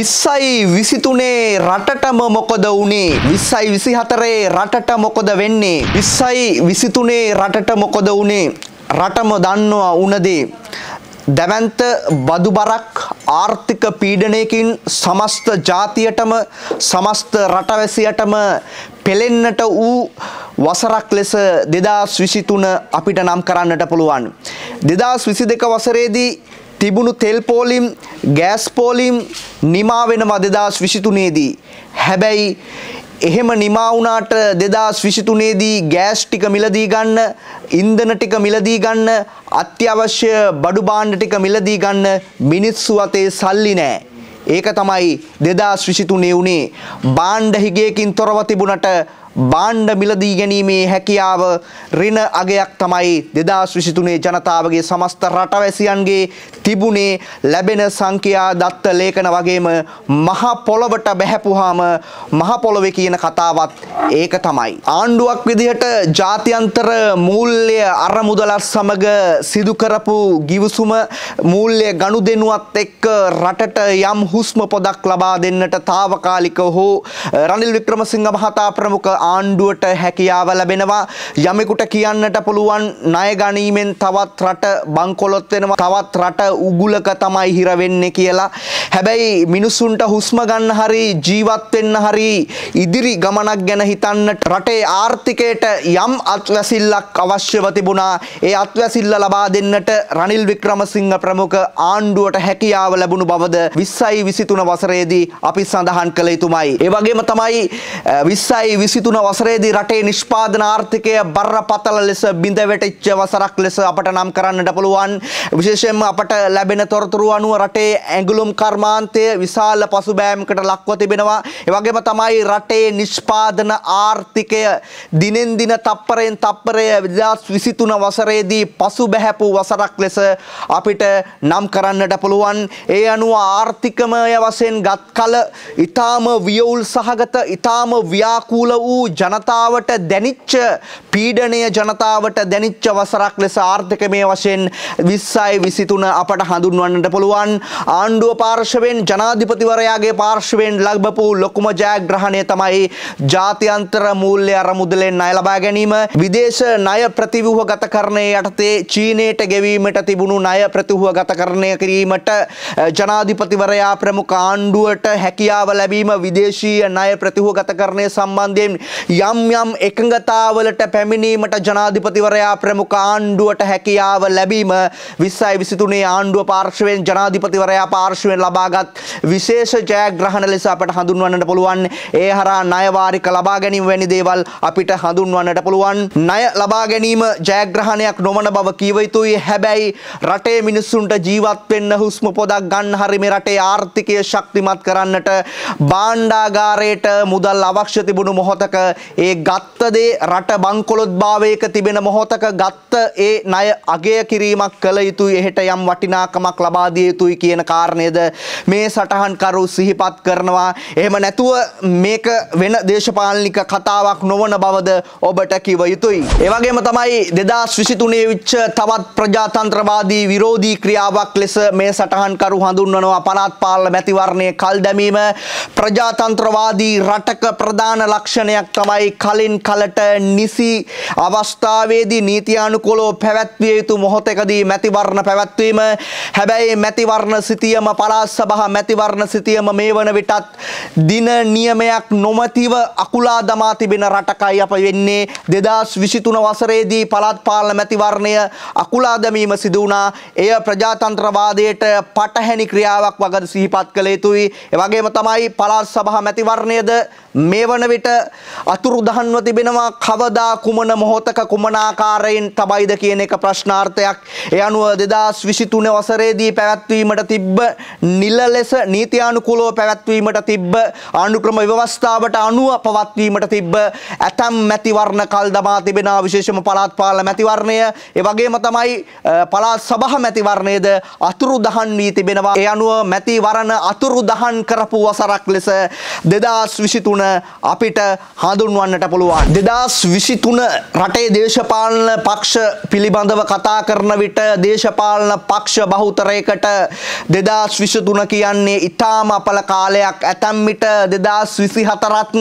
විස්සයි විසිතුනේ රටටම මොකොද වුණේ විස්සයි විසි හතරේ රටට මොකොද වෙන්නේ විස්සයි විසිතුනේ රටට මොකොද වුණේ රටම දන්නවා උනදේ දැවන්ත බදුබරක් ආර්ථික පීඩනයකින් සමස්ත ජාතියටම සමස්ත රටවැසියටම පෙළෙන්නට වූ වසරක් ලෙස දෙදස් විසිතුන අපිට නම් කරන්නට පුළුවන්. දෙදස් විසි දෙක වසරේදී තිබුණු තෙල් පෝලිම් ගෑස් පෝලිම් නිමා වෙනවා දෙදස් විසිතුනේදී. හැබැයි එහෙම නිමා වුණාට දෙදස් විසිතුනේදී ගෑස් ටික මිලදී ගන්න ඉන්ධන ටික මිලදී ගන්න අත්‍යවශ්‍ය බඩු බාණ්ඩ ටික මිලදී ගන්න මිනිස්සු අතේ සල්ලි නෑ. ඒක තමයි දෙදස් විසිතුනේ වුණේ බාණ්ඩ හිගයකින් තොරව තිබුණට බාණ්ඩ මිලදී ගැනීමේ හැකියාව රින අගයක් තමයි 2023 ජනතාවගේ සමස්ත රටවැසියන්ගේ තිබුණේ ලැබෙන සංඛ්‍යා දත්ත ලේඛන වගේම මහ පොළවට බැහැපුවාම මහ පොළවේ කියන කතාවත් ඒක තමයි ආණ්ඩුවක් විදිහට ජාත්‍යන්තර මූල්‍ය අරමුදලත් සමග සිදු කරපු ගිවිසුම මූල්‍ය ගනුදෙනුවත් එක්ක රටට යම් හුස්ම පොදක් ලබා දෙන්නට తాවකාලික හෝ රනිල් වික්‍රමසිංහ මහතා ප්‍රමුඛ ආණ්ඩුවට හැකියාව ලැබෙනවා යමෙකුට කියන්නට පුළුවන් ණය ගැනීමෙන් තවත් රට බංකොලොත් වෙනවා තවත් රට උගුලක තමයි හිර වෙන්නේ කියලා හැබැයි මිනිසුන්ට හුස්ම ගන්න හරි ජීවත් වෙන්න හරි ඉදිරි ගමනක් ගැන හිතන්නට රටේ ආර්ථිකයට යම් අත්වැසිල්ලක් අවශ්‍යව තිබුණා ඒ අත්වැසිල්ල ලබා දෙන්නට රනිල් වික්‍රමසිංහ ප්‍රමුඛ ආණ්ඩුවට හැකියාව ලැබුණු බවද 20යි 23 වසරේදී අපි සඳහන් කළ යුතුමයි ඒ වගේම තමයි 20යි 23 තුන වසරේදී රටේ නිෂ්පාදන ආර්ථිකය බරපතල ලෙස බිඳ වැටෙච්ච වසරක් ලෙස අපට නම් කරන්නට පුළුවන් විශේෂයෙන්ම අපට ලැබෙන තොරතුරු අනුව රටේ ඇඟලුම් කර්මාන්තය විශාල පසුබෑමකට ලක්ව තිබෙනවා ඒ වගේම තමයි රටේ නිෂ්පාදන ආර්ථිකය දිනෙන් දින තප්පරයෙන් තප්පරය 2023 වසරේදී පසුබැහැපු වසරක් ලෙස අපිට නම් කරන්නට පුළුවන් ඒ අනුව ආර්ථිකමය වශයෙන් ගත් කල ඊටාම වියවුල් සහගත ඊටාම ව්‍යාකූල වූ වූ ජනතාවට දැනිච්ච පීඩනය ජනතාවට දැනිච්ච වසරක් ලෙස ආර්ථිකමය වශයෙන් 20යි 23 අපට හඳුන්වන්නට පුළුවන් ආණ්ඩුව පාර්ශවෙන් ජනාධිපතිවරයාගේ පාර්ශවෙන් ලබපු ලොකුම ජයග්‍රහණය තමයි ජාත්‍යන්තර මූල්‍ය අරමුදලෙන් ණය ලබා ගැනීම විදේශ ණය ප්‍රතිව්‍යුහගතකරණය යටතේ චීනයට ගෙවීමට තිබුණු ණය ප්‍රතිව්‍යුහගතකරණය කිරීමට ජනාධිපතිවරයා ප්‍රමුඛ ආණ්ඩුවට හැකියාව ලැබීම විදේශීය ණය ප්‍රතිව්‍යුහගතකරණය සම්බන්ධයෙන් යම් යම් එකඟතාවලට පැමිණීමට ජනාධිපතිවරයා ප්‍රමුඛ ආණ්ඩුවට හැකියාව ලැබීම 20යි 23 ආණ්ඩුව පාර්ශවයෙන් ජනාධිපතිවරයා පාර්ශවයෙන් ලබාගත් විශේෂ ජයග්‍රහණ ලෙස අපට හඳුන්වන්නට පුළුවන්. ඒ හරහා ණය වාරික ලබා ගැනීම වැනි දේවල් අපිට හඳුන්වන්නට පුළුවන්. ණය ලබා ගැනීම ජයග්‍රහණයක් නොවන බව කීව යුතුයි. හැබැයි රටේ මිනිස්සුන්ට ජීවත් වෙන්න හුස්ම පොදක් ගන්න හරි මේ රටේ ආර්ථිකය ශක්තිමත් කරන්නට භාණ්ඩාගාරයට මුදල් අවශ්‍ය තිබුණු මොහොතක ඒ ගත්ත දේ රට බංකොලොත්භාවයක තිබෙන මොහොතක ගත්ත ඒ ණය අගය කිරීමක් කළ යුතුයි එහෙට යම් වටිනාකමක් ලබා දිය යුතුයි කියන කාරණේද මේ සටහන් කරු සිහිපත් කරනවා එහෙම නැතුව මේක වෙන දේශපාලනික කතාවක් නොවන බවද ඔබට කිව යුතුයි ඒ වගේම තමයි 2023 විච්ච තවත් ප්‍රජාතන්ත්‍රවාදී විරෝධී ක්‍රියාවක් ලෙස මේ සටහන් කරු හඳුන්වනවා පළාත් පාලන මැතිවරණයේ කල් දැමීම ප්‍රජාතන්ත්‍රවාදී රටක ප්‍රධාන ලක්ෂණයක් තමයි කලින් කලට නිසි අවස්ථාවේදී නීතියානුකූලව පැවැත්විය යුතු මොහොතකදී මැතිවරණ පැවැත්වීම හැබැයි මැතිවරණ සිතියම පළාත් සභා මැතිවරණ සිතියම මේ වන විටත් දින නියමයක් නොමැතිව අකුලා දමා තිබෙන රටකයි අප වෙන්නේ 2023 වසරේදී පළාත් පාලන මැතිවරණය අකුලා දැමීම සිදු වුණා. එය ප්‍රජාතන්ත්‍රවාදයට පටහැනි ක්‍රියාවක් වගද සිහිපත් කළ යුතුයි. ඒ වගේම තමයි පළාත් සභා මැතිවරණයද මේ වන විට අතුරුදහන්ව තිබෙනවා කවදා කුමන මොහොතක කුමන ආකාරයෙන් තබයිද කියන එක ප්‍රශ්නාර්ථයක්. ඒ අනුව 2023 වසරේදී පැවැත්වීමට තිබ්බ නිල ලෙස නීතියානුකූලව පැවැත්වීමට තිබ්බ ආණ්ඩුක්‍රම ව්‍යවස්ථාවට අනුව පවත්වීමට තිබ්බ ඇතම් මැතිවරණ කල් දමා තිබෙනා විශේෂම පළාත් පාලන මැතිවරණය, ඒ වගේම තමයි පළාත් සභා මැතිවරණයද අතුරුදහන් වී තිබෙනවා. ඒ අනුව මැතිවරණ අතුරුදහන් කරපු වසරක් ලෙස 2023 කරුණ අපිට හඳුන්වන්නට පුළුවන්. දෙදස් විසිතුන රටේ දේශපාලන පක්ෂ පිළිබඳව කතා කරන විට දේශපාලන පක්ෂ බහුතරයකට දෙදස් විසතුන කියන්නේ ඉතාම අපල කාලයක් ඇතැම් විට දෙදස් විසි හතරත්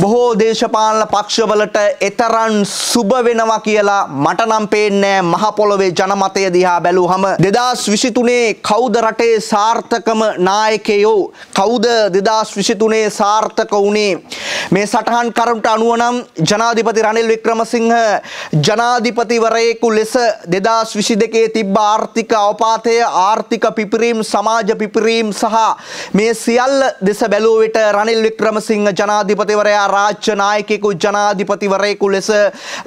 බොහෝ දේශපාලන පක්ෂවලට එතරන් සුභ වෙනවා කියලා මට නම් පේන්නෑ මහපොළොවේ ජනමතය දිහා බැලූ හම දෙදස් විසිතුනේ කෞද රටේ සාර්ථකම නායකයෝ කෞද දෙදස් විසිතුනේ සාර්ථක වුණේ තියෙන්නේ. මේ සටහන් කරුණට අනුව නම් ජනාධිපති රනිල් වික්‍රමසිංහ ජනාධිපතිවරයෙකු ලෙස 2022 තිබ්බ ආර්ථික අවපාතය ආර්ථික පිපිරීම සමාජ පිපිරීම සහ මේ සියල්ල දෙස බැලුව විට රනිල් වික්‍රමසිංහ ජනාධිපතිවරයා රාජ්‍ය නායකයෙකු ජනාධිපතිවරයෙකු ලෙස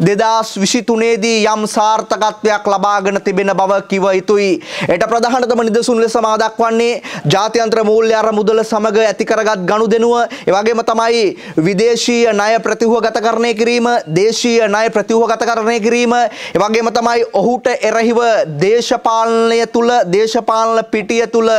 2023 දී යම් සාර්ථකත්වයක් ලබාගෙන තිබෙන බව කිව යුතුයි. එට ප්‍රධානතම නිදසුන් ලෙස මා දක්වන්නේ ජාත්‍යන්තර මූල්‍ය අරමුදල සමග ඇති කරගත් ගනුදෙනුව, ඒ වගේම තමයි තමයි විදේශීය ණය ප්‍රතිව්‍යගතකරණය කිරීම දේශීය ණය ප්‍රතිව්‍යගතකරණය කිරීම එවැගේම තමයි ඔහුට එරෙහිව දේශපාලනය තුල දේශපාලන පිටිය තුල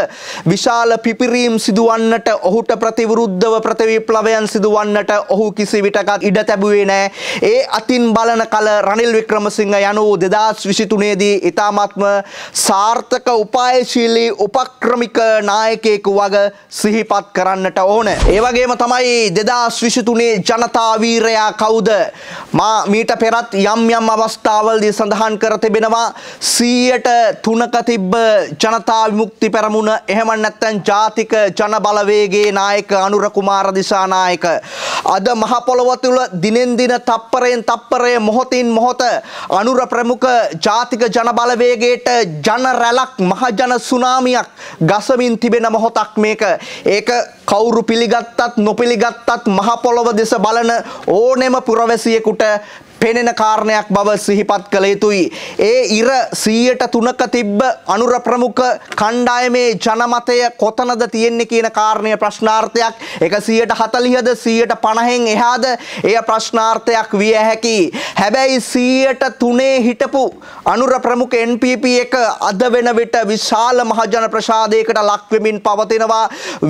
විශාල පිපිරීම් සිදුවන්නට ඔහුට ප්‍රතිවිරුද්ධව ප්‍රතිවිප්ලවයන් සිදුවන්නට ඔහු කිසි විටකත් ඉඩ තැබුවේ නැහැ ඒ අතින් බලන කල රනිල් වික්‍රමසිංහ යනු 2023 දී ඊ타මාත්ම සාර්ථක උපායශීලී උපක්‍රමික නායකයෙකු වග සිහිපත් කරන්නට ඕන. ඒ වගේම තමයි දෙදස් විසිතුනේ ජනතාවීරයා කවුද. මා මීට පෙරත් යම් යම් අවස්ථාවල්දී සඳහන් කර තිබෙනවා සීයට තුනක තිබ්බ ජනතා විමුක්ති පැරමුණ එහෙම නැත්තන් ජාතික ජනබලවේගේ නායක අනුර කුමාර දිසානායක. අද මහපොළොව තුළ දිනෙන් දින තප්පරයෙන් තප්පරය මොහොතින් මොහොත අනුර ප්‍රමුඛ ජාතික ජනබලවේගේට ජන රැලක් මහජන සුනාමියක් ගසමින් තිබෙන මොහොතක් මේක. ඒක කවුරු පිළිගත්තත් නොපිළිගත්තත් වුණත් මහ පොළොව දෙස බලන ඕනෙම පුරවැසියෙකුට පෙනෙන කාරණයක් බව සිහිපත් කළ යුතුයි. ඒ ඉර 103ක තිබ්බ අනුර ප්‍රමුඛ කණ්ඩායමේ ජනමතය කොතනද තියෙන්නේ කියන කාරණය ප්‍රශ්නාර්ථයක්. ඒක 140ද 150න් එහාද එය ප්‍රශ්නාර්ථයක් විය හැකියි. හැබැයි 103 හිටපු අනුර ප්‍රමුඛ NPP එක අද වෙන විට විශාල මහජන ප්‍රසාදයකට ලක් වෙමින් පවතිනවා.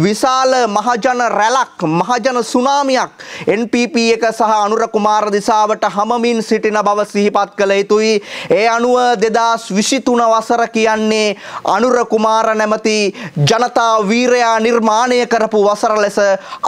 විශාල මහජන රැළක් මහජන සුනාමියක් NPP එක සහ අනුර කුමාර දිසාවට හැම පවමින් සිටින බව සිහිපත් කළ යුතුයි. ඒ අනුව දෙදස් විසිතුන වසර කියන්නේ අනුර කුමාර නැමති ජනතා වීරයා නිර්මාණය කරපු වසර ලෙස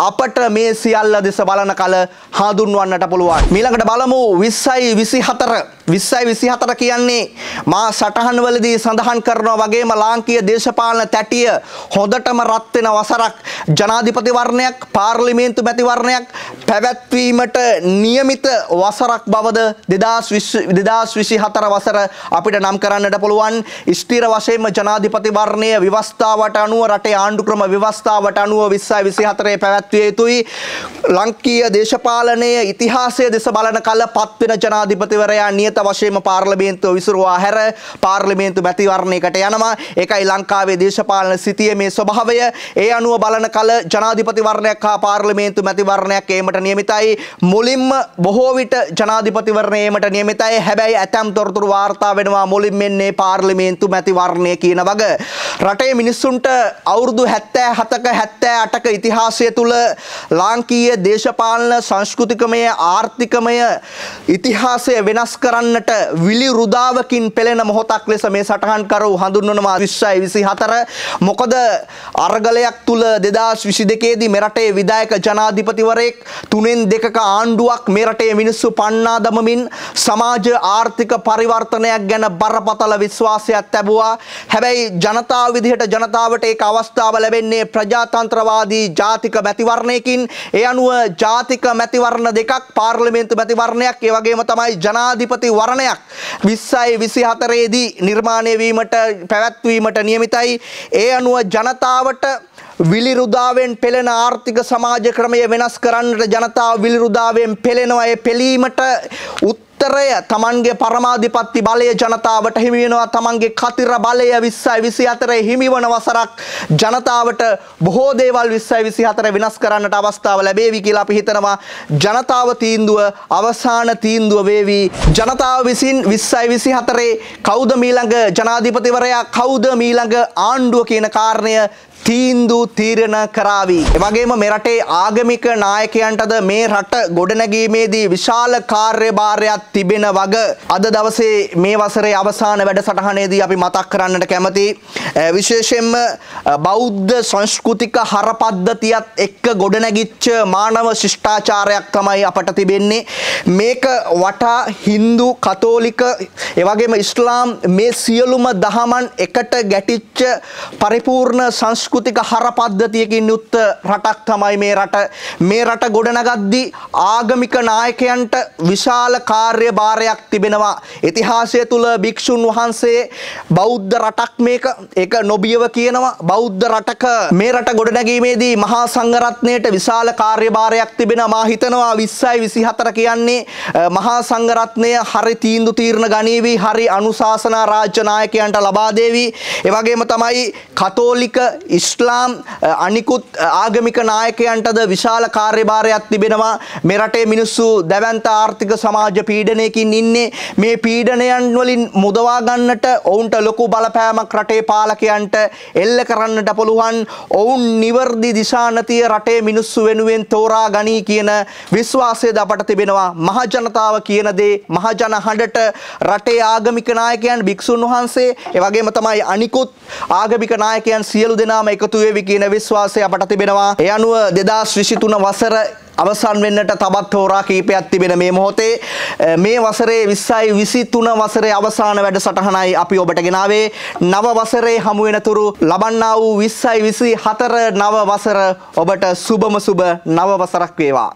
අපට මේ සියල්ල දෙස බලන කල හඳුන්වන්නට පුළුවන්. මීළඟට බලමු විස්සයි විසි හතර විස්සයි විසි හතර කියන්නේ මා සටහන්වලදී සඳහන් කරනවා වගේම ලාංකීය දේශපාලන තැටිය හොඳටම රත්වෙන වසරක් ජනාධිපතිවරණයක් පාර්ලිමේන්තු මැතිවරණයක් පැවැත්වීමට නියමිත වසරක් බව බවද දෙදස් දෙදස් විසි හතර වසර අපිට නම් කරන්නට පුළුවන් ස්ථීර වශයෙන්ම ජනාධිපතිවරණය විවස්ථාවට අනුව රටේ ආණ්ඩු ක්‍රම විවස්ථාවට අනුව විස්සයි විසි හතරේ පැවැත්විය යුතුයි ලංකීය දේශපාලනය ඉතිහාසය දෙස බලන කල පත්වෙන ජනාධිපතිවරයා නියත වශයෙන්ම පාර්ලමේන්තුව විසුරුවා හැර පාර්ලිමේන්තු මැතිවරණයකට යනවා එකයි ලංකාවේ දේශපාලන සිතිය මේ ස්වභාවය ඒ අනුව බලන කල ජනාධිපතිවරණයක් හා පාර්ලිමේන්තු මැතිවරණයක් ඒමට නියමිතයි මුලින්ම බොහෝ විට ජනාධිපති ජනාධිපතිවරණයමට නියමිතයි හැබැයි ඇතැම් තොරතුරු වාර්තා වෙනවා මුලින් මෙන්නේ පාර්ලිමේන්තු මැතිවරණය කියන වග. රටේ මිනිස්සුන්ට අවුරුදු හැත්තෑ හතක හැත්තෑ අටක ඉතිහාසය තුළ ලාංකීය දේශපාලන සංස්කෘතිකමය ආර්ථිකමය ඉතිහාසය වෙනස් කරන්නට විලි රුදාවකින් පෙළෙන මොහොතක් ලෙස මේ සටහන්කරු හඳුන්වනවා විශ්ෂයි විසි හතර මොකද අර්ගලයක් තුළ දෙදස් විසි දෙකේදී මෙරටේ විදායක ජනාධිපතිවරයෙක් තුනෙන් දෙකක ආණ්ඩුවක් මෙරටේ මිනිස්සු පන්නා දමමින් සමාජ ආර්ථික පරිවර්තනයක් ගැන බරපතල විශ්වාසයක් ලැබුවා. හැබැයි ජනතාව විදිහට ජනතාවට ඒක අවස්ථාව ලැබෙන්නේ ප්‍රජාතන්ත්‍රවාදී ජාතික මැතිවරණයකින්. ඒ අනුව ජාතික මැතිවරණ දෙකක් පාර්ලිමේන්තු මැතිවරණයක් ඒ වගේම තමයි ජනාධිපති වරණයක් 20යි 24 දී නිර්මාණය වීමට පැවැත්වීමට නියමිතයි. ඒ අනුව ජනතාවට විලිරුදාවෙන් පෙළෙන ආර්ථික සමාජ ක්‍රමය වෙනස් කරන්නට ජනතාව විලිරුදාවෙන් පෙළෙනවා ඒ පෙළීමට උත්තරය තමන්ගේ පරමාධිපත්ති බලය ජනතාවට හිමි වෙනවා තමන්ගේ කතිර බලය 20යි 24 හිමි වන වසරක් ජනතාවට බොහෝ දේවල් 20යි 24 වෙනස් කරන්නට අවස්ථාව ලැබේවි කියලා අපි හිතනවා ජනතාව තීන්දුව අවසාන තීන්දුව වේවි ජනතාව විසින් 20යි 24 කවුද මීළඟ ජනාධිපතිවරයා කවුද මීළඟ ආණ්ඩුව කියන කාරණය තීන්දු තීරණ කරාවි. එවගේම මෙරටේ ආගමික නායකයන්ටද මේ රට ගොඩනැගීමේදී විශාල කාර්යභාරයක් තිබෙන වග අද දවසේ මේ වසරේ අවසාන වැඩසටහනේදී අපි මතක් කරන්නට කැමති. විශේෂයෙන්ම බෞද්ධ සංස්කෘතික හරපද්ධතියත් එක්ක ගොඩනැගිච්ච මානව ශිෂ්ටාචාරයක් තමයි අපට තිබෙන්නේ. මේක වටා Hindu, කතෝලික, එවගේම ඉස්ලාම් මේ සියලුම දහමන් එකට ගැටිච්ච පරිපූර්ණ සංස්කෘතික සංස්කෘතික හර පද්ධතියකින් යුක්ත රටක් තමයි මේ රට මේ රට ගොඩනගද්දී ආගමික නායකයන්ට විශාල කාර්යභාරයක් තිබෙනවා ඉතිහාසය තුල භික්ෂුන් වහන්සේ බෞද්ධ රටක් මේක ඒක නොබියව කියනවා බෞද්ධ රටක මේ රට ගොඩනැගීමේදී මහා සංඝරත්නයට විශාල කාර්යභාරයක් තිබෙනවා මා හිතනවා 20යි 24 කියන්නේ මහා සංඝරත්නය හරි තීන්දුව තීරණ ගනීවි හරි අනුශාසනා රාජ්‍ය නායකයන්ට ලබා දෙවි ඒ වගේම තමයි කතෝලික ඉස්ලාම් අනිකුත් ආගමික නායකයන්ටද විශාල කාර්යභාරයක් තිබෙනවා මේ රටේ මිනිස්සු දැවැන්ත ආර්ථික සමාජ පීඩනයකින් ඉන්නේ මේ පීඩනයන් වලින් මුදවා ගන්නට ඔවුන්ට ලොකු බලපෑමක් රටේ පාලකයන්ට එල්ල කරන්නට පුළුවන් ඔවුන් නිවර්දි දිශානතිය රටේ මිනිස්සු වෙනුවෙන් තෝරා ගනී කියන විශ්වාසයද අපට තිබෙනවා මහජනතාව කියන දේ මහජන හඬට රටේ ආගමික නායකයන් භික්ෂුන් වහන්සේ එවැගේම තමයි අනිකුත් ආගමික නායකයන් සියලු දෙනාම එකතු වේවි කියන විශ්වාසය අපට තිබෙනවා. ඒ අනුව 2023 වසර අවසන් වෙන්නට තවත් හෝරා කීපයක් තිබෙන මේ මොහොතේ මේ වසරේ 20යි 23 වසරේ අවසාන වැඩසටහනයි අපි ඔබට ගෙනාවේ නව වසරේ හමු වෙනතුරු ලබන්නා වූ 20යි 24 නව වසර ඔබට සුබම සුබ නව වසරක් වේවා